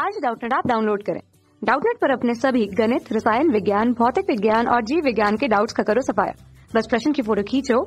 आज डाउटनेट आप डाउनलोड करें डाउटनेट पर अपने सभी गणित रसायन विज्ञान भौतिक विज्ञान और जीव विज्ञान के डाउट्स का करो सफाया बस प्रश्न की फोटो खींचो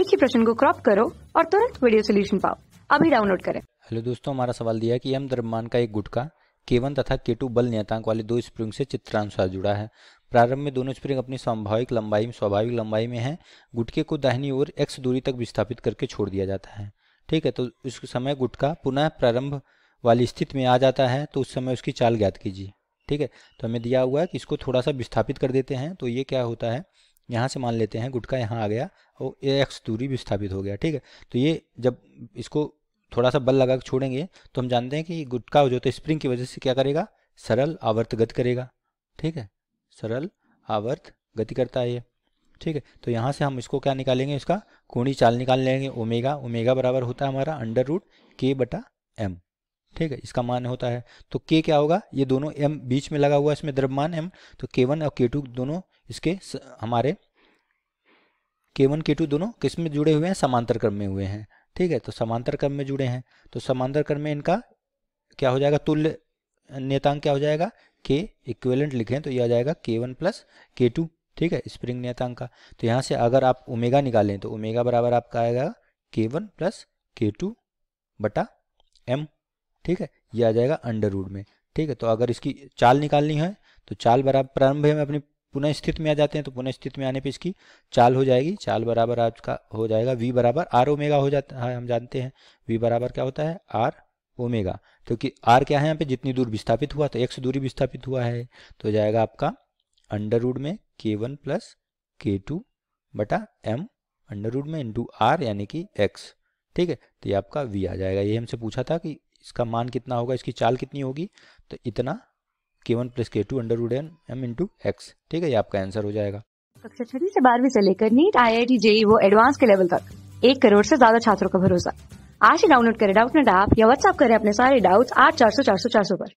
एक ही प्रश्न को क्रॉप करो और तुरंत वीडियो सोल्यूशन पाओ अभी डाउनलोड करें हेलो दोस्तों हमारा सवाल दिया कि एम द्रव्यमान का एक गुटका केवन तथा केटू बल नियतांक वाले दो स्प्रिंग से चित्रानुसार जुड़ा है प्रारंभ में दोनों स्प्रिंग अपनी स्वाभाविक लंबाई में स्वाभाविक लंबाई में है गुटके को दाहिनी ओर एक्स दूरी तक विस्थापित करके छोड़ दिया जाता है ठीक है तो इस समय गुटका पुनः प्रारंभ वाली स्थिति में आ जाता है तो उस समय उसकी चाल ज्ञात कीजिए ठीक है तो हमें दिया हुआ है कि इसको थोड़ा सा विस्थापित कर देते हैं तो ये क्या होता है यहाँ से मान लेते हैं गुटका यहाँ आ गया और ए एक्स दूरी विस्थापित हो गया ठीक है तो ये जब इसको थोड़ा सा बल लगा के छोड़ेंगे तो हम जानते हैं कि गुटका जो होता है स्प्रिंग की वजह से क्या करेगा सरल आवर्त गति करेगा ठीक है सरल आवर्त गति करता है ये ठीक है तो यहाँ से हम इसको क्या निकालेंगे इसका कोणी चाल निकाल लेंगे ओमेगा ओमेगा बराबर होता है हमारा अंडर रूट के बटा एम ठीक है इसका मान होता है तो के क्या होगा ये दोनों एम बीच में लगा हुआ इसमें द्रव्यमान एम तो के वन और के टू दोनों इसके स, हमारे के वन के टू दोनों किस में जुड़े हुए हैं समांतर क्रम में हुए हैं ठीक है तो समांतर क्रम में जुड़े हैं तो समांतर क्रम में इनका क्या हो जाएगा तुल्य नेतांक क्या हो जाएगा के इक्वेलेंट लिखे तो यह आ जाएगा के वन प्लस के टू ठीक है स्प्रिंग नेतांक का तो यहां से अगर आप ओमेगा निकालें तो ओमेगा बराबर आपका आएगा K one plus K two बटा एम ठीक है ये आ जाएगा अंडर रूट में ठीक है तो अगर इसकी चाल निकालनी है तो चाल बराबर प्रारंभ में अपनी पुनः स्थित में आ जाते हैं तो पुनः स्थित में आने पे इसकी चाल हो जाएगी चाल बराबर आपका हो जाएगा वी बराबर आर ओमेगा हो जाता है हम जानते हैं वी बराबर क्या होता है आर ओमेगा क्योंकि आर क्या है यहाँ पे जितनी दूर विस्थापित हुआ तो एक्स दूरी विस्थापित हुआ है तो जाएगा आपका अंडर रूड में K one plus K two बटा एम अंडर रूड में इंटू आर यानी कि एक्स ठीक है तो ये आपका वी आ जाएगा ये हमसे पूछा था कि इसका मान कितना होगा इसकी चाल कितनी होगी तो इतना K one plus K two under root M into X ठीक है ये आपका आंसर हो जाएगा कक्षा छठी से बारहवीं से लेकर NEET I I T JEE वो एडवांस के लेवल तक एक करोड़ से ज्यादा छात्रों का भरोसा आज ही डाउनलोड करें डाउट नेट ऐप या व्हाट्सअप करें अपने सारे डाउट्स आठ चार सौ चार सौ चार सौ पर